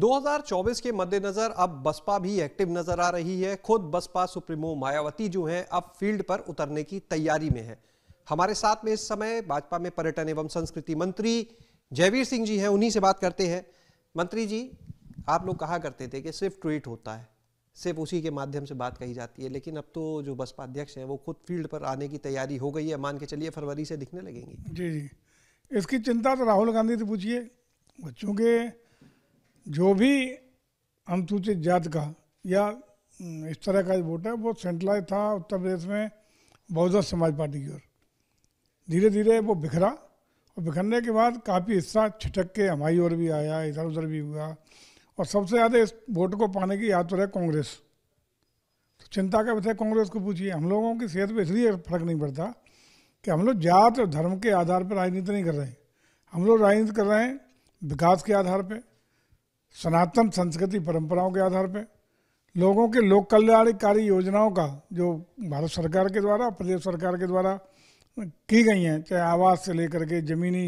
2024 के मद्देनजर अब बसपा भी एक्टिव नजर आ रही है खुद बसपा सुप्रीमो मायावती जो हैं अब फील्ड पर उतरने की तैयारी में है हमारे साथ में इस समय भाजपा में पर्यटन एवं संस्कृति मंत्री जयवीर सिंह जी हैं उन्हीं से बात करते हैं मंत्री जी आप लोग कहा करते थे कि सिर्फ ट्वीट होता है सिर्फ उसी के माध्यम से बात कही जाती है लेकिन अब तो जो बसपा अध्यक्ष हैं वो खुद फील्ड पर आने की तैयारी हो गई है मान के चलिए फरवरी से दिखने लगेंगी जी जी इसकी चिंता तो राहुल गांधी से पूछिए के जो भी अनुसूचित जात का या इस तरह का वोट है वो सेंट्रलाइज था उत्तर प्रदेश में बहुजन समाज पार्टी की ओर धीरे धीरे वो बिखरा और बिखरने के बाद काफ़ी हिस्सा छिटक के हमारी ओर भी आया इधर उधर भी हुआ और सबसे ज़्यादा इस वोट को पाने की याद तो रहे कांग्रेस तो चिंता का विषय कांग्रेस को पूछिए हम लोगों की सेहत पर इसलिए फर्क नहीं पड़ता कि हम लोग जात और धर्म के आधार पर राजनीति नहीं कर रहे हैं हम लोग राजनीति कर रहे हैं विकास के आधार पर सनातन संस्कृति परंपराओं के आधार पर लोगों के लोक कल्याणकारी योजनाओं का जो भारत सरकार के द्वारा प्रदेश सरकार के द्वारा की गई हैं चाहे आवास से लेकर के ज़मीनी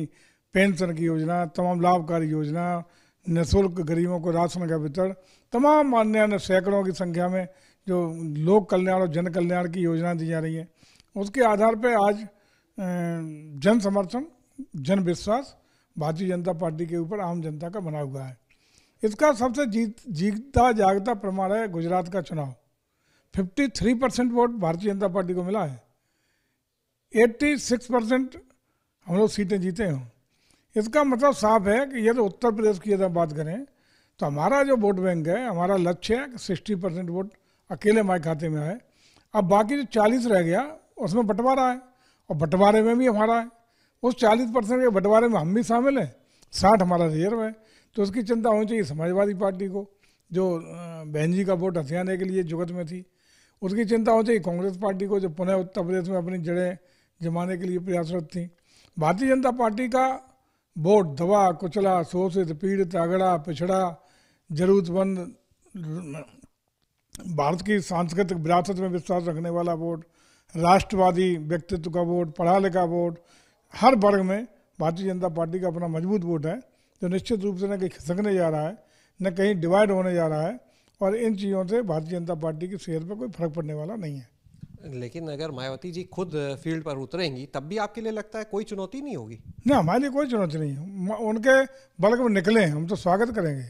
पेंशन की योजना तमाम लाभकारी योजना निःशुल्क गरीबों को राशन का वितरण तमाम अन्य अन्य सैकड़ों की संख्या में जो लोक कल्याण और जन कल्याण की योजना दी जा रही है उसके आधार पर आज जन समर्थन जन विश्वास भारतीय जनता पार्टी के ऊपर आम जनता का बना हुआ है इसका सबसे जीत जीतता जागता प्रमाण है गुजरात का चुनाव 53 परसेंट वोट भारतीय जनता पार्टी को मिला है 86 परसेंट हम लोग सीटें जीते हों इसका मतलब साफ है कि यदि उत्तर प्रदेश की यदि बात करें तो हमारा जो वोट बैंक है हमारा लक्ष्य है कि सिक्सटी परसेंट वोट अकेले हमारे खाते में आए अब बाकी जो चालीस रह गया उसमें बंटवारा है और बंटवारे में भी हमारा है उस चालीस परसेंट के बंटवारे में हम भी शामिल हैं साठ हमारा रिजर्व है तो उसकी चिंता होनी चाहिए समाजवादी पार्टी को जो बहन जी का वोट हथियाने के लिए जुगत में थी उसकी चिंता होनी चाहिए कांग्रेस पार्टी को जो पुनः उत्तर प्रदेश में अपनी जड़ें जमाने के लिए प्रयासरत थी भारतीय जनता पार्टी का वोट दबा कुचला शोषित पीड़ित आगड़ा पिछड़ा जरूरतमंद भारत की सांस्कृतिक विरासत में विश्वास रखने वाला वोट राष्ट्रवादी व्यक्तित्व का वोट पढ़ा लिखा वोट हर वर्ग में भारतीय जनता पार्टी का अपना मजबूत वोट है जो निश्चित रूप से न कहीं खिसकने जा रहा है न कहीं डिवाइड होने जा रहा है और इन चीज़ों से भारतीय जनता पार्टी की सेहत पर कोई फर्क पड़ने वाला नहीं है लेकिन अगर मायावती जी खुद फील्ड पर उतरेंगी तब भी आपके लिए लगता है कोई चुनौती नहीं होगी ना हमारे लिए कोई चुनौती नहीं है उनके बल्क में निकले हम तो स्वागत करेंगे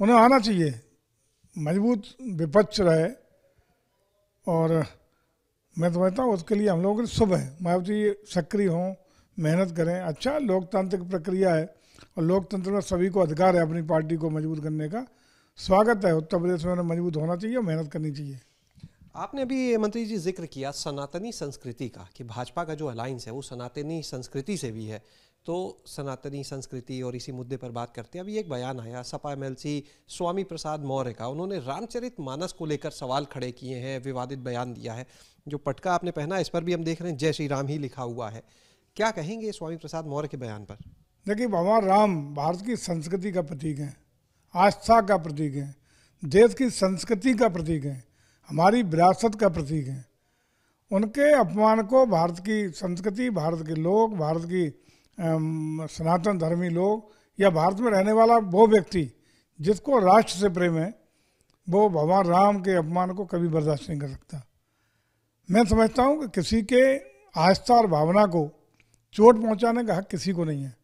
उन्हें आना चाहिए मजबूत विपक्ष रहे और मैं समझता तो हूँ उसके लिए हम लोगों के शुभ है मायावती सक्रिय हों मेहनत करें अच्छा लोकतांत्रिक प्रक्रिया है और लोकतंत्र में सभी को अधिकार है अपनी पार्टी को मजबूत करने का स्वागत है उत्तर प्रदेश में उन्हें मजबूत होना चाहिए और मेहनत करनी चाहिए आपने अभी मंत्री जी जिक्र किया सनातनी संस्कृति का कि भाजपा का जो अलायंस है वो सनातनी संस्कृति से भी है तो सनातनी संस्कृति और इसी मुद्दे पर बात करते हैं अभी एक बयान आया सपा एम स्वामी प्रसाद मौर्य का उन्होंने रामचरित मानस को लेकर सवाल खड़े किए हैं विवादित बयान दिया है जो पटका आपने पहना इस पर भी हम देख रहे हैं जय श्री राम ही लिखा हुआ है क्या कहेंगे स्वामी प्रसाद मौर्य के बयान पर देखिए भगवान राम भारत की संस्कृति का प्रतीक हैं आस्था का प्रतीक हैं देश की संस्कृति का प्रतीक हैं हमारी विरासत का प्रतीक हैं उनके अपमान को भारत की संस्कृति भारत के लोग भारत की सनातन धर्मी लोग या भारत में रहने वाला वो व्यक्ति जिसको राष्ट्र से प्रेम है वो भगवान राम के अपमान को कभी बर्दाश्त नहीं कर सकता मैं समझता हूँ कि किसी के आस्था और भावना को चोट पहुँचाने का हक किसी को नहीं है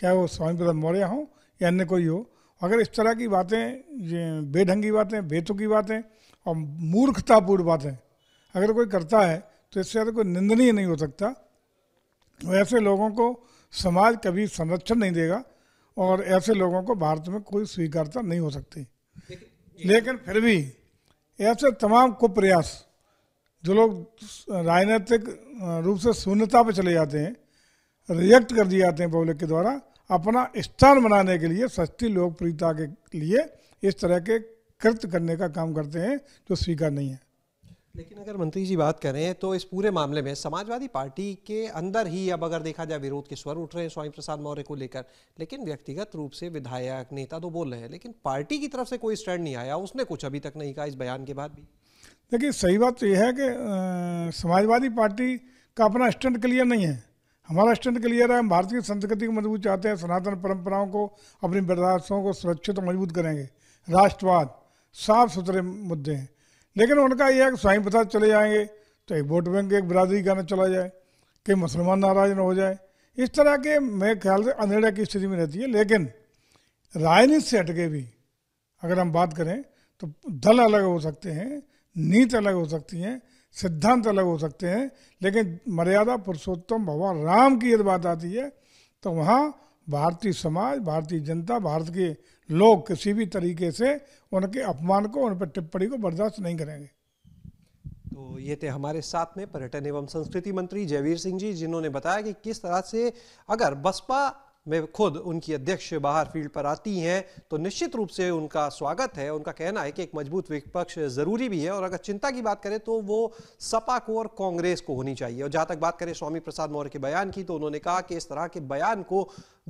चाहे वो स्वामी प्रसाद मौर्य हों या अन्य कोई हो अगर इस तरह की बातें बेढंगी बातें बेतुकी बातें और मूर्खतापूर्ण बातें अगर कोई करता है तो इससे ज़्यादा कोई निंदनीय नहीं हो सकता तो ऐसे लोगों को समाज कभी संरक्षण नहीं देगा और ऐसे लोगों को भारत में कोई स्वीकारता नहीं हो सकती लेकिन फिर भी ऐसे तमाम कुप्रयास जो लोग राजनीतिक रूप से शून्यता पर चले जाते हैं रिएक्ट कर दिए जाते हैं पब्लिक के द्वारा अपना स्थान बनाने के लिए सस्ती लोकप्रियता के लिए इस तरह के कृत करने का काम करते हैं जो स्वीकार नहीं है लेकिन अगर मंत्री जी बात करें तो इस पूरे मामले में समाजवादी पार्टी के अंदर ही अब अगर देखा जाए विरोध के स्वर उठ रहे हैं स्वामी प्रसाद मौर्य को लेकर लेकिन व्यक्तिगत रूप से विधायक नेता तो बोल रहे हैं लेकिन पार्टी की तरफ से कोई स्टैंड नहीं आया उसने कुछ अभी तक नहीं कहा इस बयान के बाद भी देखिए सही बात तो यह है कि समाजवादी पार्टी का अपना स्टैंड क्लियर नहीं है हमारा स्टैंड क्लियर है हम भारतीय संस्कृति को मजबूत चाहते हैं सनातन परंपराओं को अपनी विरासतों को सुरक्षित और मजबूत करेंगे राष्ट्रवाद साफ सुथरे मुद्दे हैं लेकिन उनका यह है कि स्वाई प्रसाद चले जाएंगे तो एक वोट बैंक एक बिरादरी का ना चला जाए कि मुसलमान नाराज न हो जाए इस तरह के मेरे ख्याल से अनेड़ा की स्थिति में रहती है लेकिन राजनीति से हटके भी अगर हम बात करें तो दल अलग हो सकते हैं नीति अलग हो सकती हैं सिद्धांत अलग हो सकते हैं लेकिन मर्यादा पुरुषोत्तम भगवान राम की यदि बात आती है तो वहाँ भारतीय समाज भारतीय जनता भारत के लोग किसी भी तरीके से उनके अपमान को उन पर टिप्पणी को बर्दाश्त नहीं करेंगे तो ये थे हमारे साथ में पर्यटन एवं संस्कृति मंत्री जयवीर सिंह जी जिन्होंने बताया कि किस तरह से अगर बसपा મે خود ઉનકી અધ્યક્ષે બહાર ફિલ્ડ પર આતી હૈ તો નિશ્ચિત રૂપ સે ઉનકા સ્વાગત હૈ ઉનકા કહેના હે કે એક મજબૂત વિપક્ષ જરૂરી ભી હૈ ઓર અગર ચિંતા કી બાત કરે તો વો સપા કોર કોંગ્રેસ કો હોની ચાહીએ ઓર જહા તક બાત કરે શામી પ્રસાદ મોર કે બયાન કી તો ઉનહોને કહા કે ઇસ طرح કે બયાન કો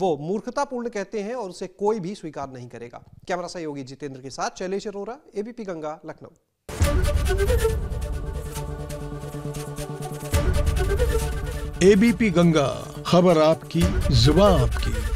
વો મૂર્ખતાપૂર્ણ કહેતે હૈ ઓર ઉસે કોઈ ભી સ્વીકાર નહીં કરેગા કેમેરા સાહયોગી જીતેન્દ્ર કે સાથ ચલે ચર હોરા એબીપી ગંગા લખનઉ खबर आपकी जुबा आपकी